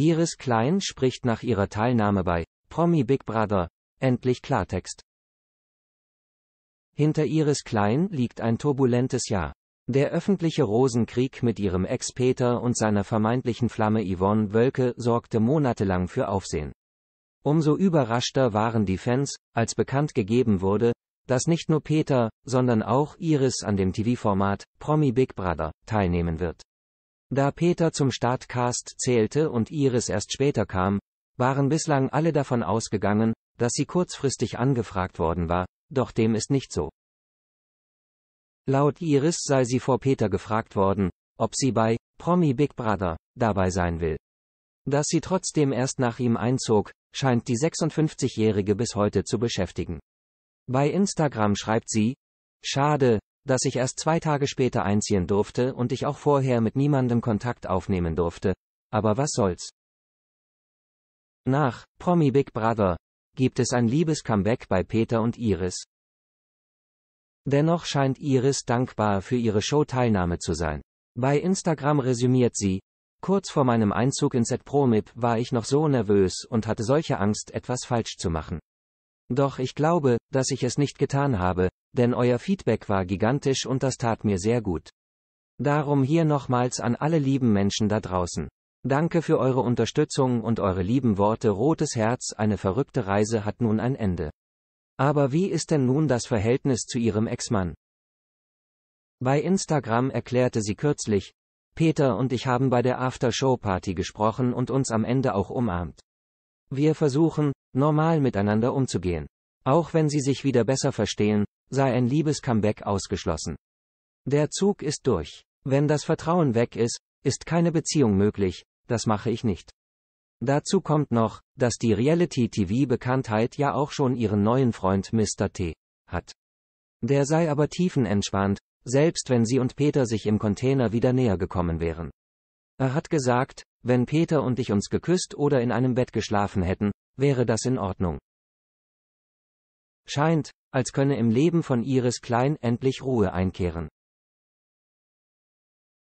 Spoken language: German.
Iris Klein spricht nach ihrer Teilnahme bei Promi Big Brother endlich Klartext. Hinter Iris Klein liegt ein turbulentes Jahr. Der öffentliche Rosenkrieg mit ihrem Ex Peter und seiner vermeintlichen Flamme Yvonne Wölke sorgte monatelang für Aufsehen. Umso überraschter waren die Fans, als bekannt gegeben wurde, dass nicht nur Peter, sondern auch Iris an dem TV-Format Promi Big Brother teilnehmen wird. Da Peter zum Startcast zählte und Iris erst später kam, waren bislang alle davon ausgegangen, dass sie kurzfristig angefragt worden war, doch dem ist nicht so. Laut Iris sei sie vor Peter gefragt worden, ob sie bei Promi Big Brother dabei sein will. Dass sie trotzdem erst nach ihm einzog, scheint die 56-Jährige bis heute zu beschäftigen. Bei Instagram schreibt sie, Schade, dass ich erst zwei Tage später einziehen durfte und ich auch vorher mit niemandem Kontakt aufnehmen durfte. Aber was soll's. Nach Promi Big Brother gibt es ein liebes Comeback bei Peter und Iris. Dennoch scheint Iris dankbar für ihre Show-Teilnahme zu sein. Bei Instagram resümiert sie, kurz vor meinem Einzug ins z Promip war ich noch so nervös und hatte solche Angst, etwas falsch zu machen. Doch ich glaube, dass ich es nicht getan habe, denn euer Feedback war gigantisch und das tat mir sehr gut. Darum hier nochmals an alle lieben Menschen da draußen. Danke für eure Unterstützung und eure lieben Worte. Rotes Herz, eine verrückte Reise hat nun ein Ende. Aber wie ist denn nun das Verhältnis zu ihrem Ex-Mann? Bei Instagram erklärte sie kürzlich, Peter und ich haben bei der After-Show-Party gesprochen und uns am Ende auch umarmt. Wir versuchen, normal miteinander umzugehen. Auch wenn sie sich wieder besser verstehen, sei ein Liebescomeback ausgeschlossen. Der Zug ist durch. Wenn das Vertrauen weg ist, ist keine Beziehung möglich, das mache ich nicht. Dazu kommt noch, dass die Reality-TV-Bekanntheit ja auch schon ihren neuen Freund Mr. T. hat. Der sei aber tiefenentspannt, selbst wenn sie und Peter sich im Container wieder näher gekommen wären. Er hat gesagt, wenn Peter und ich uns geküsst oder in einem Bett geschlafen hätten, wäre das in Ordnung scheint, als könne im Leben von Iris Klein endlich Ruhe einkehren.